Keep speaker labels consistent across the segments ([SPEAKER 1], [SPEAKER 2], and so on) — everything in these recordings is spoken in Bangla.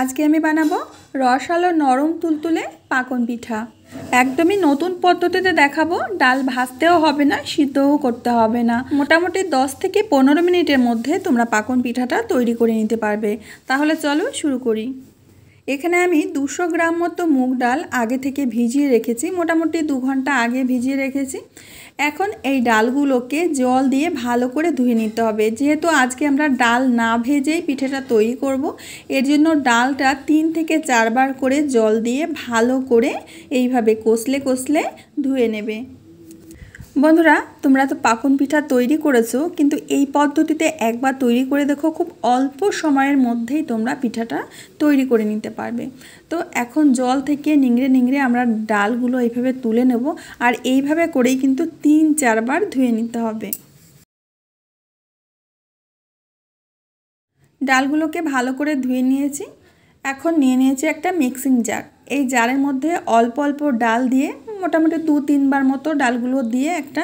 [SPEAKER 1] আজকে আমি বানাবো রসালো নরম তুলতুলে পাকন পিঠা একদমই নতুন পদ্ধতিতে দেখাবো ডাল ভাজতেও হবে না সিদ্ধও করতে হবে না মোটামুটি 10 থেকে পনেরো মিনিটের মধ্যে তোমরা পাকন পিঠাটা তৈরি করে নিতে পারবে তাহলে চলো শুরু করি এখানে আমি দুশো গ্রাম মতো মুগ ডাল আগে থেকে ভিজিয়ে রেখেছি মোটামুটি দু ঘন্টা আগে ভিজিয়ে রেখেছি এখন এই ডালগুলোকে জল দিয়ে ভালো করে ধুয়ে নিতে হবে যেহেতু আজকে আমরা ডাল না ভেজেই পিঠেটা তৈরি করব এর জন্য ডালটা তিন থেকে চারবার করে জল দিয়ে ভালো করে এইভাবে কষলে কষলে ধুয়ে নেবে বন্ধুরা তোমরা তো পাকন পিঠা তৈরি করেছো কিন্তু এই পদ্ধতিতে একবার তৈরি করে দেখো খুব অল্প সময়ের মধ্যেই তোমরা পিঠাটা তৈরি করে নিতে পারবে তো এখন জল থেকে নিংড়ে নিংড়ে আমরা ডালগুলো এইভাবে তুলে নেব আর এইভাবে করেই কিন্তু তিন চারবার ধুয়ে নিতে হবে ডালগুলোকে ভালো করে ধুয়ে নিয়েছি এখন নিয়ে নিয়েছি একটা মিক্সিং জার এই জারের মধ্যে অল্প অল্প ডাল দিয়ে মোটামুটি দু তিনবার মতো ডালগুলো দিয়ে একটা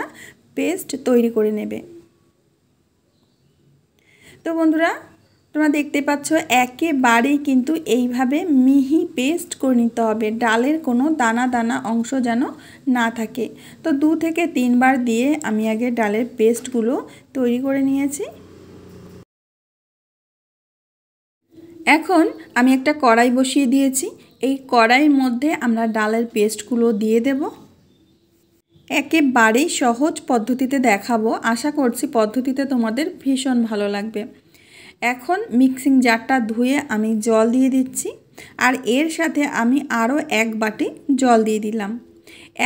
[SPEAKER 1] পেস্ট তৈরি করে নেবে তো বন্ধুরা তোমরা দেখতে পাচ্ছ একেবারেই কিন্তু এইভাবে মিহি পেস্ট করে নিতে হবে ডালের কোনো দানা দানা অংশ যেন না থাকে তো দু থেকে তিনবার দিয়ে আমি আগে ডালের পেস্টগুলো তৈরি করে নিয়েছি এখন আমি একটা কড়াই বসিয়ে দিয়েছি এই কড়াই মধ্যে আমরা ডালের পেস্টগুলো দিয়ে দেব একেবারেই সহজ পদ্ধতিতে দেখাবো আশা করছি পদ্ধতিতে তোমাদের ভীষণ ভালো লাগবে এখন মিক্সিং জারটা ধুয়ে আমি জল দিয়ে দিচ্ছি আর এর সাথে আমি আরও এক বাটি জল দিয়ে দিলাম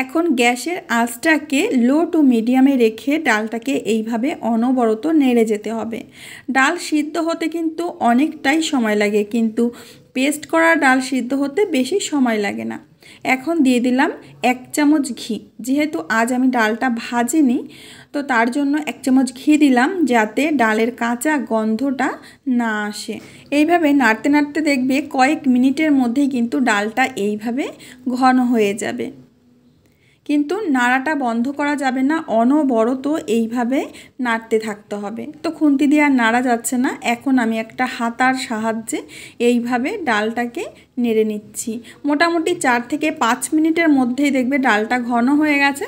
[SPEAKER 1] এখন গ্যাসের আঁচটাকে লো টু মিডিয়ামে রেখে ডালটাকে এইভাবে অনবরত নেড়ে যেতে হবে ডাল সিদ্ধ হতে কিন্তু অনেকটাই সময় লাগে কিন্তু পেস্ট করা ডাল সিদ্ধ হতে বেশি সময় লাগে না এখন দিয়ে দিলাম এক চামচ ঘি যেহেতু আজ আমি ডালটা ভাজিনি তো তার জন্য এক চামচ ঘি দিলাম যাতে ডালের কাঁচা গন্ধটা না আসে এইভাবে নাড়তে নাড়তে দেখবে কয়েক মিনিটের মধ্যেই কিন্তু ডালটা এইভাবে ঘন হয়ে যাবে কিন্তু নাড়াটা বন্ধ করা যাবে না অনবরত এইভাবে নাড়তে থাকতে হবে তো খুন্তি দিয়ে আর নাড়া যাচ্ছে না এখন আমি একটা হাতার সাহায্যে এইভাবে ডালটাকে নেড়ে নিচ্ছি মোটামুটি চার থেকে পাঁচ মিনিটের মধ্যেই দেখবে ডালটা ঘন হয়ে গেছে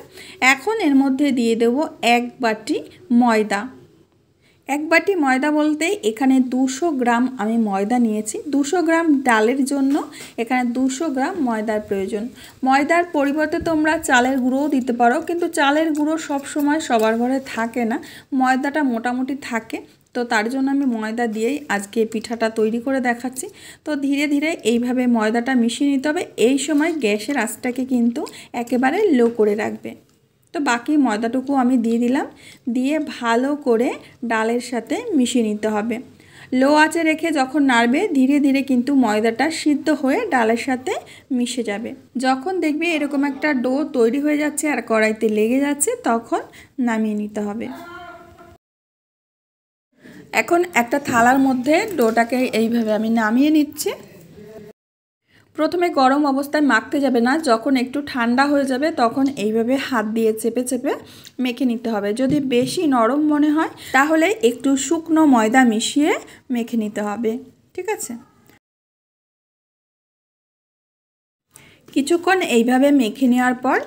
[SPEAKER 1] এখন এর মধ্যে দিয়ে দেব এক বাটি ময়দা এক বাটি ময়দা বলতে এখানে দুশো গ্রাম আমি ময়দা নিয়েছি দুশো গ্রাম ডালের জন্য এখানে দুশো গ্রাম ময়দার প্রয়োজন ময়দার পরিবর্তে তোমরা চালের গুঁড়োও দিতে পারো কিন্তু চালের গুঁড়ো সব সময় সবার ঘরে থাকে না ময়দাটা মোটামুটি থাকে তো তার জন্য আমি ময়দা দিয়েই আজকে পিঠাটা তৈরি করে দেখাচ্ছি তো ধীরে ধীরে এইভাবে ময়দাটা মিশিয়ে নিতে হবে এই সময় গ্যাসের আঁচটাকে কিন্তু একেবারে লো করে রাখবে তো বাকি ময়দাটুকু আমি দিয়ে দিলাম দিয়ে ভালো করে ডালের সাথে মিশিয়ে নিতে হবে লো আঁচে রেখে যখন নাড়বে ধীরে ধীরে কিন্তু ময়দাটা সিদ্ধ হয়ে ডালের সাথে মিশে যাবে যখন দেখবে এরকম একটা ডো তৈরি হয়ে যাচ্ছে আর কড়াইতে লেগে যাচ্ছে তখন নামিয়ে নিতে হবে এখন একটা থালার মধ্যে ডোটাকে এইভাবে আমি নামিয়ে নিচ্ছি প্রথমে গরম অবস্থায় মাখতে যাবে না যখন একটু ঠান্ডা হয়ে যাবে তখন এইভাবে হাত দিয়ে চেপে চেপে মেখে নিতে হবে যদি বেশি নরম মনে হয় তাহলে একটু শুকনো ময়দা মিশিয়ে মেখে নিতে হবে ঠিক আছে কিছুক্ষণ এইভাবে মেখে নেওয়ার পর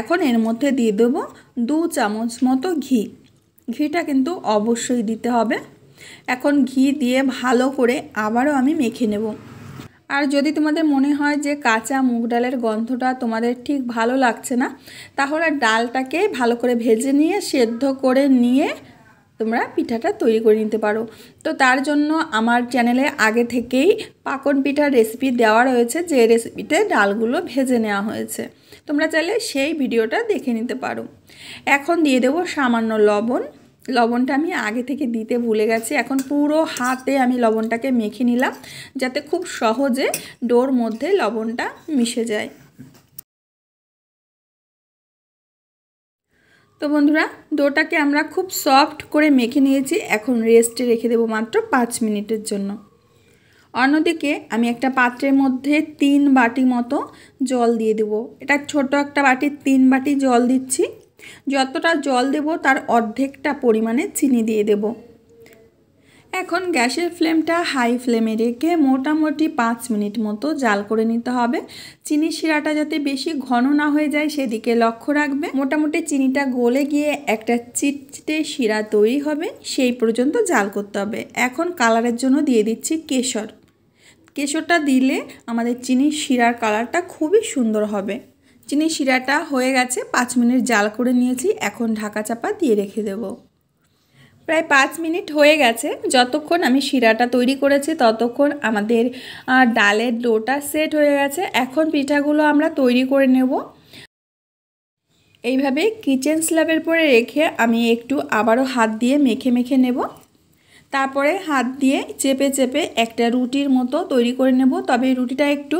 [SPEAKER 1] এখন এর মধ্যে দিয়ে দেবো দু চামচ মতো ঘি ঘিটা কিন্তু অবশ্যই দিতে হবে এখন ঘি দিয়ে ভালো করে আবারও আমি মেখে নেব আর যদি তোমাদের মনে হয় যে কাঁচা মুগ ডালের গন্ধটা তোমাদের ঠিক ভালো লাগছে না তাহলে ডালটাকে ভালো করে ভেজে নিয়ে সেদ্ধ করে নিয়ে তোমরা পিঠাটা তৈরি করে নিতে পারো তো তার জন্য আমার চ্যানেলে আগে থেকেই পাকন পিঠার রেসিপি দেওয়া রয়েছে যে রেসিপিতে ডালগুলো ভেজে নেওয়া হয়েছে তোমরা চাইলে সেই ভিডিওটা দেখে নিতে পারো এখন দিয়ে দেবো সামান্য লবণ লবণটা আমি আগে থেকে দিতে ভুলে গেছি এখন পুরো হাতে আমি লবণটাকে মেখে নিলাম যাতে খুব সহজে ডোর মধ্যে লবণটা মিশে যায় তো বন্ধুরা ডোটাকে আমরা খুব সফট করে মেখে নিয়েছি এখন রেস্টে রেখে দেব মাত্র পাঁচ মিনিটের জন্য অন্যদিকে আমি একটা পাত্রের মধ্যে তিন বাটি মতো জল দিয়ে দেব এটা ছোট একটা বাটি তিন বাটি জল দিচ্ছি যতটা জল দেব তার অর্ধেকটা পরিমাণে চিনি দিয়ে দেব এখন গ্যাসের ফ্লেমটা হাই ফ্লেমে রেখে মোটামুটি পাঁচ মিনিট মতো জাল করে নিতে হবে চিনির শিরাটা যাতে বেশি ঘন না হয়ে যায় সেদিকে লক্ষ্য রাখবে মোটামুটি চিনিটা গলে গিয়ে একটা চিটচিটে শিরা তৈরি হবে সেই পর্যন্ত জাল করতে হবে এখন কালারের জন্য দিয়ে দিচ্ছি কেশর কেশরটা দিলে আমাদের চিনির শিরার কালারটা খুবই সুন্দর হবে চিনি শিরাটা হয়ে গেছে পাঁচ মিনিট জাল করে নিয়েছি এখন ঢাকা চাপা দিয়ে রেখে দেব প্রায় পাঁচ মিনিট হয়ে গেছে যতক্ষণ আমি শিরাটা তৈরি করেছি ততক্ষণ আমাদের ডালের ডোটা সেট হয়ে গেছে এখন পিঠাগুলো আমরা তৈরি করে নেব এইভাবে কিচেন স্ল্যাবের পরে রেখে আমি একটু আবারও হাত দিয়ে মেখে মেখে নেব তারপরে হাত দিয়ে চেপে চেপে একটা রুটির মতো তৈরি করে নেব তবে রুটিটা একটু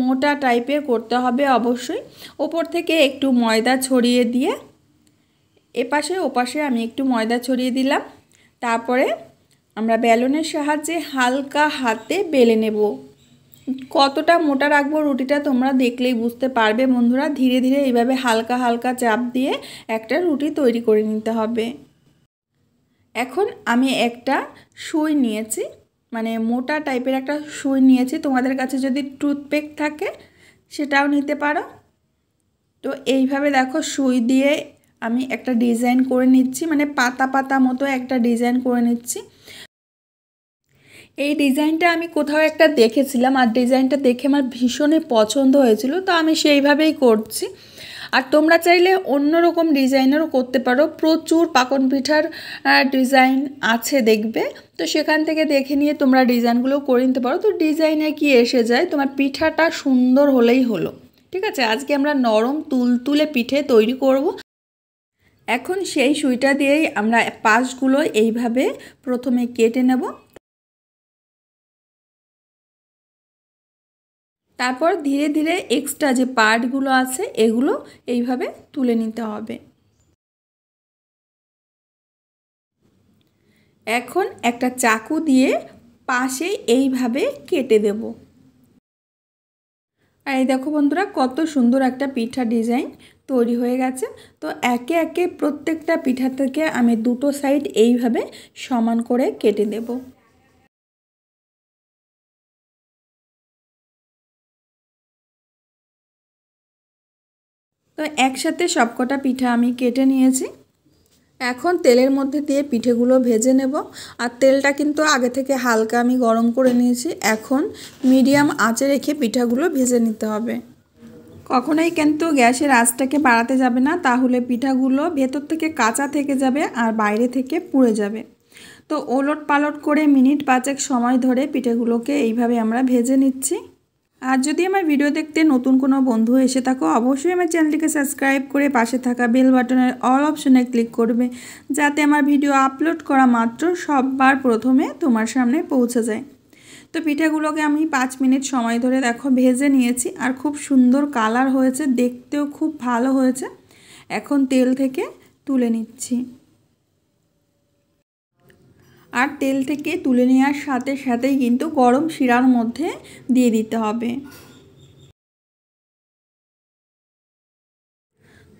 [SPEAKER 1] মোটা টাইপের করতে হবে অবশ্যই ওপর থেকে একটু ময়দা ছড়িয়ে দিয়ে এপাশে ওপাশে আমি একটু ময়দা ছড়িয়ে দিলাম তারপরে আমরা বেলনের সাহায্যে হালকা হাতে বেলে নেব কতটা মোটা রাখবো রুটিটা তোমরা দেখলেই বুঝতে পারবে বন্ধুরা ধীরে ধীরে এইভাবে হালকা হালকা চাপ দিয়ে একটা রুটি তৈরি করে নিতে হবে এখন আমি একটা সুই নিয়েছি মানে মোটা টাইপের একটা সুই নিয়েছি তোমাদের কাছে যদি টুথপেক থাকে সেটাও নিতে পারো তো এইভাবে দেখো সুই দিয়ে আমি একটা ডিজাইন করে নিচ্ছি মানে পাতা পাতা মতো একটা ডিজাইন করে নিচ্ছি এই ডিজাইনটা আমি কোথাও একটা দেখেছিলাম আর ডিজাইনটা দেখে আমার ভীষণই পছন্দ হয়েছিল তো আমি সেইভাবেই করছি আর তোমরা চাইলে অন্য রকম ডিজাইনেরও করতে পারো প্রচুর পাকন পিঠার ডিজাইন আছে দেখবে তো সেখান থেকে দেখে নিয়ে তোমরা ডিজাইনগুলো করে নিতে পারো তো ডিজাইনে কি এসে যায় তোমার পিঠাটা সুন্দর হলেই হলো ঠিক আছে আজকে আমরা নরম তুলতুলে পিঠে তৈরি করব এখন সেই সুইটা দিয়েই আমরা পাশগুলো এইভাবে প্রথমে কেটে নেব তারপর ধীরে ধীরে এক্সট্রা যে পার্টগুলো আছে এগুলো এইভাবে তুলে নিতে হবে এখন একটা চাকু দিয়ে পাশে এইভাবে কেটে দেব আর এই দেখো বন্ধুরা কত সুন্দর একটা পিঠা ডিজাইন তৈরি হয়ে গেছে তো একে একে প্রত্যেকটা পিঠা থেকে আমি দুটো সাইড এইভাবে সমান করে কেটে দেবো তো একসাথে সবকটা পিঠা আমি কেটে নিয়েছি এখন তেলের মধ্যে দিয়ে পিঠেগুলো ভেজে নেব আর তেলটা কিন্তু আগে থেকে হালকা আমি গরম করে নিয়েছি এখন মিডিয়াম আঁচে রেখে পিঠাগুলো ভেজে নিতে হবে কখনোই কিন্তু গ্যাসের আঁচটাকে বাড়াতে যাবে না তাহলে পিঠাগুলো ভেতর থেকে কাঁচা থেকে যাবে আর বাইরে থেকে পুড়ে যাবে তো ওলট পালট করে মিনিট পাঁচেক সময় ধরে পিঠেগুলোকে এইভাবে আমরা ভেজে নিচ্ছি আর যদি আমার ভিডিও দেখতে নতুন কোনো বন্ধু এসে থাকো অবশ্যই আমার চ্যানেলটিকে সাবস্ক্রাইব করে পাশে থাকা বেল বাটনের অল অপশনে ক্লিক করবে যাতে আমার ভিডিও আপলোড করা মাত্র সববার প্রথমে তোমার সামনে পৌঁছে যায় তো পিঠাগুলোকে আমি পাঁচ মিনিট সময় ধরে দেখো ভেজে নিয়েছি আর খুব সুন্দর কালার হয়েছে দেখতেও খুব ভালো হয়েছে এখন তেল থেকে তুলে নিচ্ছি আর তেল থেকে তুলে নেওয়ার সাথে সাথেই কিন্তু গরম শিরার মধ্যে দিয়ে দিতে হবে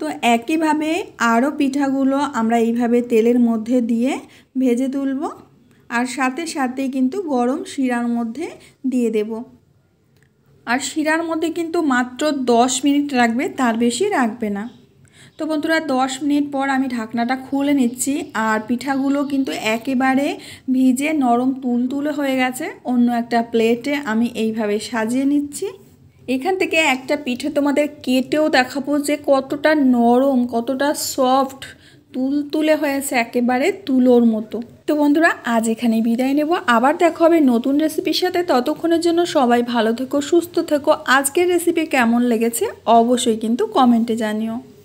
[SPEAKER 1] তো একইভাবে আরও পিঠাগুলো আমরা এইভাবে তেলের মধ্যে দিয়ে ভেজে তুলব আর সাথে সাথে কিন্তু গরম শিরার মধ্যে দিয়ে দেব আর শিরার মধ্যে কিন্তু মাত্র দশ মিনিট রাখবে তার বেশি রাখবে না তো বন্ধুরা 10 মিনিট পর আমি ঢাকনাটা খুলে নিচ্ছি আর পিঠাগুলো কিন্তু একেবারে ভিজে নরম তুলতুলে হয়ে গেছে অন্য একটা প্লেটে আমি এইভাবে সাজিয়ে নিচ্ছি এখান থেকে একটা পিঠে তোমাদের কেটেও দেখাবো যে কতটা নরম কতটা সফট তুলতুলে হয়েছে একেবারে তুলোর মতো তো বন্ধুরা আজ এখানে বিদায় নেব আবার দেখা হবে নতুন রেসিপির সাথে ততক্ষণের জন্য সবাই ভালো থেকো সুস্থ থেকো আজকের রেসিপি কেমন লেগেছে অবশ্যই কিন্তু কমেন্টে জানিও